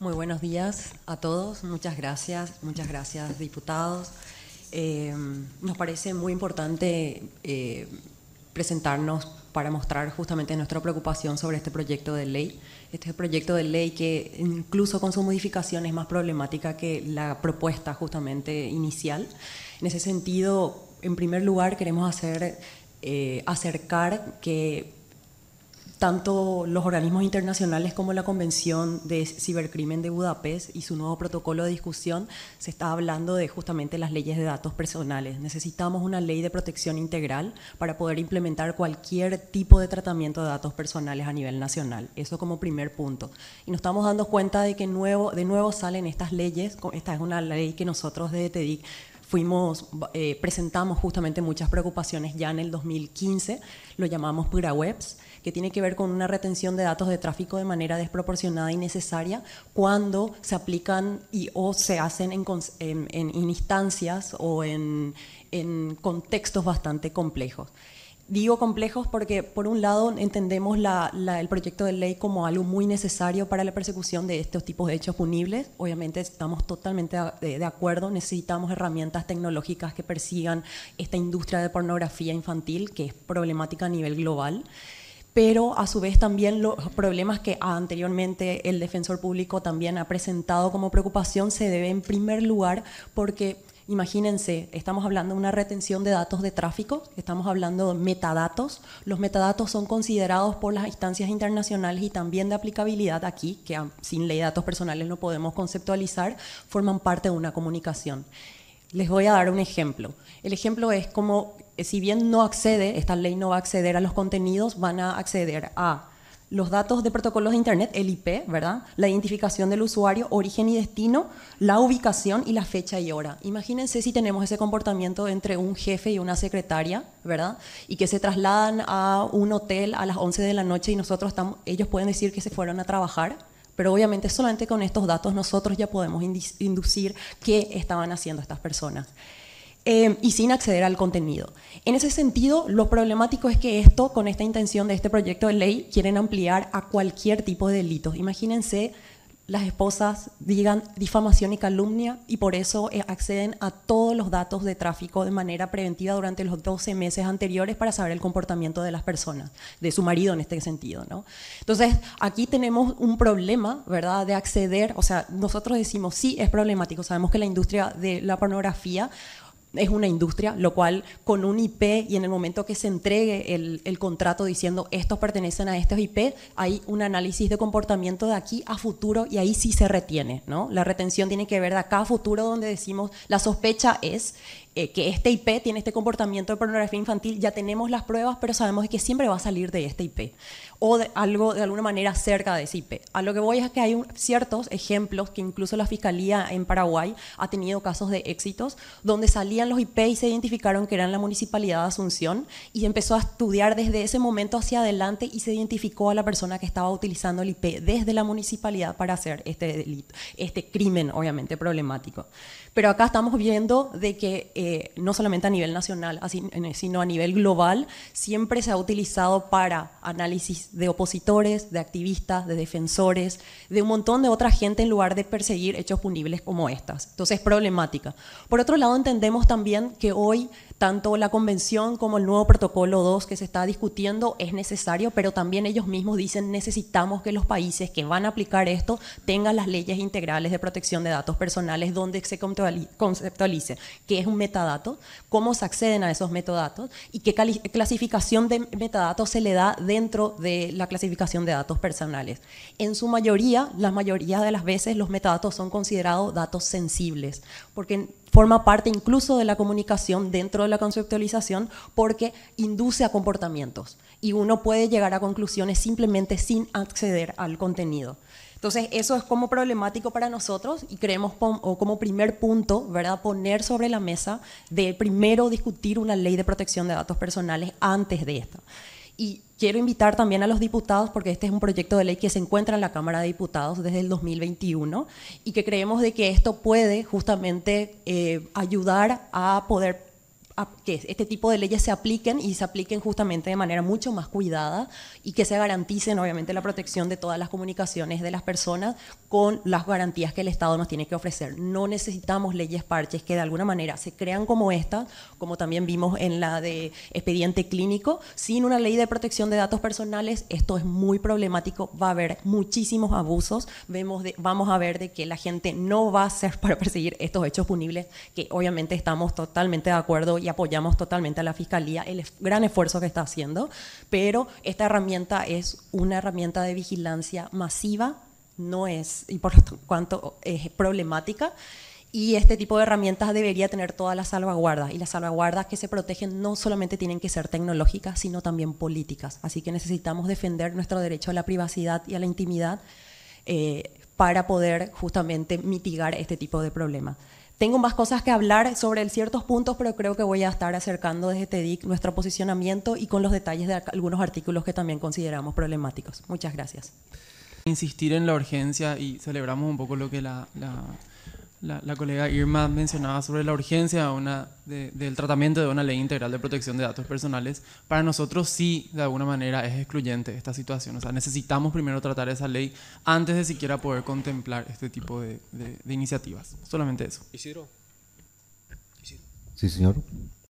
Muy buenos días a todos. Muchas gracias. Muchas gracias, diputados. Eh, nos parece muy importante eh, presentarnos para mostrar justamente nuestra preocupación sobre este proyecto de ley. Este proyecto de ley que incluso con su modificación es más problemática que la propuesta justamente inicial. En ese sentido, en primer lugar, queremos hacer, eh, acercar que tanto los organismos internacionales como la Convención de Cibercrimen de Budapest y su nuevo protocolo de discusión se está hablando de justamente las leyes de datos personales. Necesitamos una ley de protección integral para poder implementar cualquier tipo de tratamiento de datos personales a nivel nacional. Eso como primer punto. Y nos estamos dando cuenta de que nuevo, de nuevo salen estas leyes. Esta es una ley que nosotros desde TEDIC fuimos, eh, presentamos justamente muchas preocupaciones ya en el 2015, lo llamamos webs, que tiene que ver con una retención de datos de tráfico de manera desproporcionada y necesaria cuando se aplican y o se hacen en, instancias o en contextos bastante complejos. Digo complejos porque, por un lado, entendemos el proyecto de ley como algo muy necesario para la persecución de estos tipos de hechos punibles. Obviamente estamos totalmente de, acuerdo, necesitamos herramientas tecnológicas que persigan esta industria de pornografía infantil, que es problemática a nivel global pero a su vez también los problemas que anteriormente el defensor público también ha presentado como preocupación se deben, en primer lugar porque Imagínense, estamos hablando de una retención de datos de tráfico, estamos hablando de metadatos. Los metadatos son considerados por las instancias internacionales y también de aplicabilidad aquí, que sin ley de datos personales no podemos conceptualizar, forman parte de una comunicación. Les voy a dar un ejemplo. El ejemplo es como, eh, si bien no accede, esta ley no va a acceder a los contenidos, van a acceder a los datos de protocolos de Internet, el IP, ¿verdad? La identificación del usuario, origen y destino, la ubicación y la fecha y hora. Imagínense si tenemos ese comportamiento entre un jefe y una secretaria, ¿verdad? Y que se trasladan a un hotel a las 11 de la noche y nosotros estamos, ellos pueden decir que se fueron a trabajar, pero obviamente solamente con estos datos nosotros ya podemos inducir qué estaban haciendo estas personas. Em, y sin acceder al contenido. En ese sentido, lo problemático es que esto, con esta intención de este proyecto de ley, quieren ampliar a cualquier tipo de delitos. Imagínense las esposas digan difamación y calumnia y por eso eh, acceden a todos los datos de tráfico de manera preventiva durante los 12 meses anteriores para saber el comportamiento de las personas, de su marido en este sentido. ¿no? Entonces, aquí tenemos un problema, ¿verdad?, de acceder, o sea, nosotros decimos, sí, es problemático, sabemos que la industria de la pornografía es una industria, lo cual con un IP y en el momento que se entregue el, contrato diciendo estos pertenecen a estos IP, hay un análisis de comportamiento de aquí a futuro y ahí sí se retiene, ¿no? La retención tiene que ver de acá a futuro donde decimos la sospecha es eh, que este IP tiene este comportamiento de pornografía infantil, ya tenemos las pruebas, pero sabemos que siempre va a salir de este IP o de algo de alguna manera cerca de ese IP. A lo que voy es que hay ciertos ejemplos que incluso la Fiscalía en Paraguay ha tenido casos de éxitos donde salían los IP y se identificaron que eran la Municipalidad de Asunción y empezó a estudiar desde ese momento hacia adelante y se identificó a la persona que estaba utilizando el IP desde la municipalidad para hacer este delito, este crimen obviamente problemático. Pero acá estamos viendo de que... Eh, eh, no solamente a nivel nacional, sino a nivel global, siempre se ha utilizado para análisis de opositores, de activistas, de defensores, de un montón de otra gente en lugar de perseguir hechos punibles como estas. Entonces es problemática. Por otro lado, entendemos también que hoy tanto la convención como el nuevo protocolo 2 que se está discutiendo es necesario, pero también ellos mismos dicen necesitamos que los países que van a aplicar esto tengan las leyes integrales de protección de datos personales donde se conceptualice que es un método cómo se acceden a esos metadatos y qué clasificación de metadatos se le da dentro de la clasificación de datos personales. En su mayoría, la mayoría de las veces los metadatos son considerados datos sensibles, porque forma parte incluso de la comunicación dentro de la conceptualización porque induce a comportamientos y uno puede llegar a conclusiones simplemente sin acceder al contenido. Entonces, eso es como problemático para nosotros y creemos o como primer punto, ¿verdad?, poner sobre la mesa de primero discutir una ley de protección de datos personales antes de esta. Y quiero invitar también a los diputados, porque este es un proyecto de ley que se encuentra en la Cámara de Diputados desde el 2021 y que creemos de que esto puede justamente eh, ayudar a poder que este tipo de leyes se apliquen y se apliquen justamente de manera mucho más cuidada y que se garanticen obviamente la protección de todas las comunicaciones de las personas con las garantías que el Estado nos tiene que ofrecer. No necesitamos leyes parches que de alguna manera se crean como esta, como también vimos en la de expediente clínico, sin una ley de protección de datos personales esto es muy problemático, va a haber muchísimos abusos, Vemos de, vamos a ver de que la gente no va a ser para perseguir estos hechos punibles que obviamente estamos totalmente de acuerdo y apoyamos totalmente a la Fiscalía, el gran esfuerzo que está haciendo, pero esta herramienta es una herramienta de vigilancia masiva, no es, y por lo tanto es problemática. Y este tipo de herramientas debería tener todas las salvaguardas. Y las salvaguardas que se protegen no solamente tienen que ser tecnológicas, sino también políticas. Así que necesitamos defender nuestro derecho a la privacidad y a la intimidad eh, para poder justamente mitigar este tipo de problemas. Tengo más cosas que hablar sobre ciertos puntos, pero creo que voy a estar acercando desde TEDIC nuestro posicionamiento y con los detalles de algunos artículos que también consideramos problemáticos. Muchas gracias. Insistir en la urgencia y celebramos un poco lo que la, la la, colega Irma mencionaba sobre la urgencia del tratamiento de una ley integral de protección de datos personales. Para nosotros sí, de alguna manera, es excluyente esta situación. O sea, necesitamos primero tratar esa ley antes de siquiera poder contemplar este tipo de, iniciativas. Solamente eso. Isidro. Isidro. Sí, señor.